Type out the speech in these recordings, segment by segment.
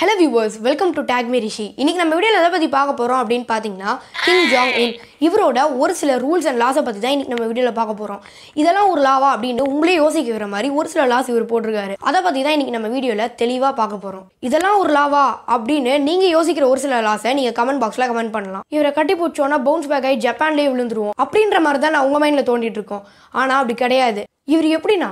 hello viewers welcome to take me Rishi இன்றைக்கி நம்ம வீடியோவில் எதை பற்றி பார்க்க போகிறோம் அப்படின்னு பார்த்தீங்கன்னா கிங் ஜாங் இன் இவரோட ஒரு சில ரூல்ஸ் அண்ட் லாஸை பற்றி தான் இன்றைக்கி நம்ம வீடியோவில் பார்க்க போகிறோம் இதெல்லாம் ஒரு லாவா அப்படின்னு உங்களே யோசிக்கிற மாதிரி ஒரு சில லாஸ் இவர் போட்டிருக்காரு அதை பற்றி தான் இன்றைக்கி நம்ம வீடியோவில் தெளிவாக பார்க்க போகிறோம் இதெல்லாம் ஒரு லாவா அப்படின்னு நீங்கள் யோசிக்கிற ஒரு சில லாஸை நீங்கள் கமெண்ட் பாக்ஸில் கமெண்ட் பண்ணலாம் இவரை கட்டி பிடிச்சோன்னா பவுன்ஸ் பேக் ஆகி ஜப்பான்லேயே விழுந்துருவோம் அப்படின்ற மாதிரி தான் நான் உங்கள் மைண்டில் தோண்டிட்டு இருக்கோம் ஆனால் அப்படி கிடையாது இவர் எப்படின்னா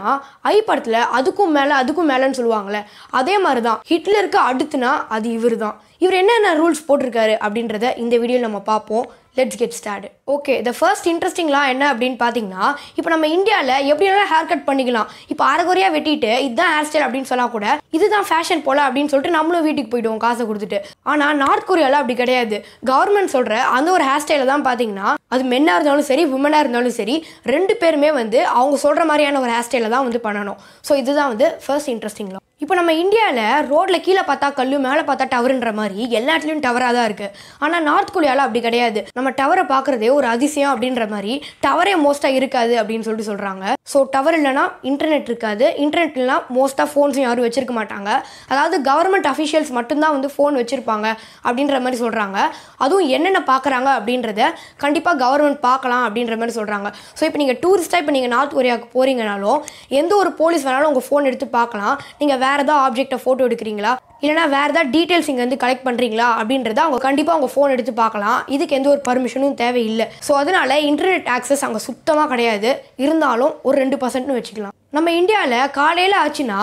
ஐ படத்தில் அதுக்கும் மேலே அதுக்கும் மேலேன்னு சொல்லுவாங்களே அதே மாதிரி தான் ஹிட்லருக்கு அடுத்துனா அது இவர் தான் இவர் என்னென்ன ரூல்ஸ் போட்டிருக்காரு அப்படின்றத இந்த வீடியோவில் நம்ம பார்ப்போம் let's get start okay the first இன்ட்ரெஸ்டிங்லாம் என்ன அப்படின்னு பார்த்தீங்கன்னா இப்போ நம்ம இந்தியாவில் எப்படி வேணாலும் ஹேர் கட் பண்ணிக்கலாம் இப்போ அரைகுறையாக வெட்டிட்டு இதுதான் ஹேர் ஸ்டைல் அப்படின்னு சொன்னால் கூட இதுதான் ஃபேஷன் போல் அப்படின்னு சொல்லிட்டு நம்மளும் வீட்டுக்கு போயிடுவோம் காசை கொடுத்துட்டு ஆனால் நார்த் கொரியாவில் அப்படி கிடையாது கவர்மெண்ட் சொல்கிற அந்த ஒரு ஹேர் ஸ்டைலை தான் பார்த்தீங்கன்னா அது மென்னாக இருந்தாலும் சரி உமனாக இருந்தாலும் சரி ரெண்டு பேருமே வந்து அவங்க சொல்கிற மாதிரியான ஒரு ஹேர் ஸ்டைலில் தான் வந்து பண்ணணும் ஸோ இதுதான் வந்து ஃபர்ஸ்ட் இன்ட்ரெஸ்டிங்லாம் இப்போ நம்ம இந்தியாவில் ரோட்டில் கீழே பார்த்தா கல் மேலே பார்த்தா டவருன்ற மாதிரி எல்லா இடத்துலையும் டவராக தான் இருக்குது ஆனால் நார்த் கொரியாவில் அப்படி கிடையாது நம்ம டவரை பார்க்குறதே ஒரு அதிசயம் அப்படின்ற மாதிரி டவரே மோஸ்ட்டாக இருக்காது அப்படின்னு சொல்லிட்டு சொல்கிறாங்க ஸோ டவர் இல்லைனா இன்டர்நெட் இருக்காது இன்டர்நெட் இல்லைனா மோஸ்ட்டாக ஃபோன்ஸும் யாரும் வச்சிருக்க மாட்டாங்க அதாவது கவர்மெண்ட் அஃபிஷியல்ஸ் மட்டும்தான் வந்து ஃபோன் வச்சுருப்பாங்க அப்படின்ற மாதிரி சொல்கிறாங்க அதுவும் என்னென்ன பார்க்குறாங்க அப்படின்றத கண்டிப்பாக கவர்மெண்ட் பார்க்கலாம் அப்படின்ற மாதிரி சொல்கிறாங்க ஸோ இப்போ நீங்கள் டூரிஸ்ட்டாக இப்போ நீங்கள் நார்த் கொரியாவுக்கு போகிறீங்கனாலும் எந்த ஒரு போலீஸ் வேணாலும் உங்கள் ஃபோன் எடுத்து பார்க்கலாம் நீங்கள் வேறு ஏதாவது ஆப்ஜெக்டை ஃபோட்டோ எடுக்கிறீங்களா இல்லைனா வேறு ஏதாவது டீட்டெயில்ஸ் இங்கே வந்து கலெக்ட் பண்ணுறீங்களா அப்படின்றத அவங்க கண்டிப்பாக அவங்க ஃபோன் எடுத்து பார்க்கலாம் இதுக்கு எந்த ஒரு பர்மிஷனும் தேவையில்லை ஸோ அதனால் இன்டர்நெட் ஆக்சஸ் அங்கே சுத்தமாக கிடையாது இருந்தாலும் ஒரு ரெண்டு பர்சன்ட்னு வச்சுக்கலாம் நம்ம இந்தியாவில் காலையில் ஆச்சுன்னா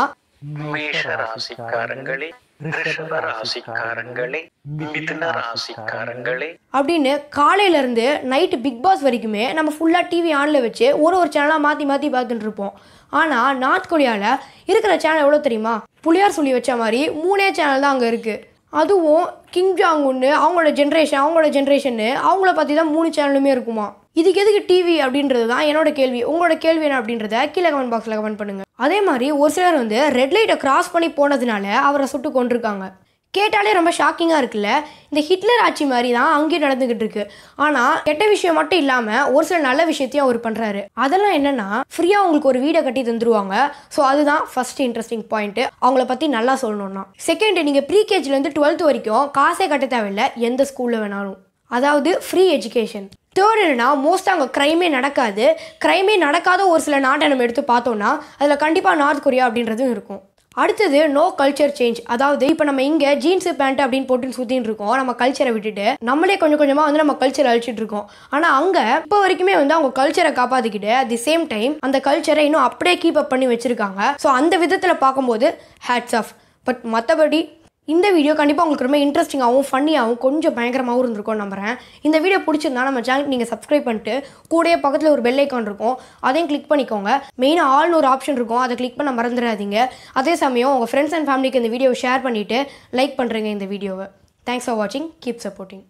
அப்படின்னு காலையில இருந்து நைட்டு பிக் பாஸ் வரைக்குமே நம்ம ஃபுல்லாக டிவி ஆனில் வச்சு ஒரு ஒரு சேனலாக மாற்றி மாற்றி பார்த்துட்டு இருப்போம் ஆனால் நார்த் கொரியாவில் இருக்கிற சேனல் எவ்வளோ தெரியுமா புளியார் சொல்லி வச்ச மாதிரி மூணே சேனல் தான் அங்கே இருக்கு அதுவும் கிங் ஜாங் ஒன்று அவங்களோட ஜென்ரேஷன் அவங்களோட ஜென்ரேஷன்னு அவங்கள பற்றி தான் மூணு சேனலுமே இருக்குமா இதுக்கு எதுக்கு டிவி அப்படின்றது தான் என்னோட கேள்வி உங்களோட கேள்வி என்ன அப்படின்றத கீழே கமெண்ட் பாக்ஸில் கமெண்ட் பண்ணுங்க அதே மாதிரி ஒரு சிலர் வந்து ரெட் லைட்டை கிராஸ் பண்ணி போனதுனால அவரை சுட்டு கொண்டிருக்காங்க கேட்டாலே ரொம்ப ஷாக்கிங்காக இருக்குல்ல இந்த ஹிட்லர் ஆட்சி மாதிரி தான் அங்கேயும் நடந்துக்கிட்டு இருக்கு ஆனால் கெட்ட விஷயம் மட்டும் இல்லாமல் ஒரு சில நல்ல விஷயத்தையும் அவர் பண்ணுறாரு அதெல்லாம் என்னென்னா ஃப்ரீயாக அவங்களுக்கு ஒரு வீடை கட்டி தந்துருவாங்க ஸோ அதுதான் ஃபஸ்ட் இன்ட்ரெஸ்டிங் பாயிண்ட்டு அவங்கள பற்றி நல்லா சொல்லணும்னா செகண்ட் நீங்கள் ப்ரீகேஜ்லேருந்து டுவெல்த் வரைக்கும் காசே கட்ட தேவையில்லை எந்த ஸ்கூலில் வேணாலும் அதாவது ஃப்ரீ எஜுகேஷன் தேர்ட் என்னன்னா மோஸ்ட்டாக அங்கே க்ரைமே நடக்காது க்ரைமே நடக்காத ஒரு சில நாட்டை நம்ம எடுத்து பார்த்தோன்னா அதில் கண்டிப்பாக நார்த் கொரியா அப்படின்றதும் இருக்கும் அடுத்தது நோ கல்ச்சர் சேஞ்ச் அதாவது இப்போ நம்ம இங்கே ஜீன்ஸு பேண்ட் அப்படின்னு போட்டுன்னு சுற்றின்னு இருக்கோம் நம்ம கல்ச்சரை விட்டுட்டு நம்மளே கொஞ்சம் கொஞ்சமாக வந்து நம்ம கல்ச்சரை அழிச்சிட்டு இருக்கோம் ஆனால் அங்கே இப்போ வரைக்குமே வந்து அவங்க கல்ச்சரை காப்பாற்றிக்கிட்டு அட் தி சேம் டைம் அந்த கல்ச்சரை இன்னும் அப்படியே கீப் அப் பண்ணி வச்சுருக்காங்க ஸோ அந்த விதத்தில் பார்க்கும்போது ஹேட்ஸ் ஆஃப் பட் மற்றபடி இந்த வீடியோ கண்டிப்பாக உங்களுக்கு ரொம்ப இன்ட்ரெஸ்டிங்காகவும் ஃபன்னியாகவும் கொஞ்சம் பயங்கரமாகவும் இருந்திருக்கும் நம்புகிறேன் இந்த வீடியோ பிடிச்சிருந்தா நம்ம சேனல் நீங்கள் சப்ஸ்கிரைப் பண்ணிட்டு கூடயே பக்கத்தில் ஒரு பெல் ஐக்கான் இருக்கும் அதையும் கிளிக் பண்ணிக்கோங்க மெயினாக ஆள்னு ஒரு ஆப்ஷன் இருக்கும் அதை கிளிக் பண்ண மறந்துடாதீங்க அதே சமயம் உங்கள் ஃப்ரெண்ட்ஸ் அண்ட் ஃபேமிலிக்கு இந்த வீடியோவை ஷேர் பண்ணிவிட்டு லைக் பண்ணுறேங்க இந்த வீடியோவை தேங்க்ஸ் ஃபார் வாட்சிங் கீப் சப்போர்ட்டிங்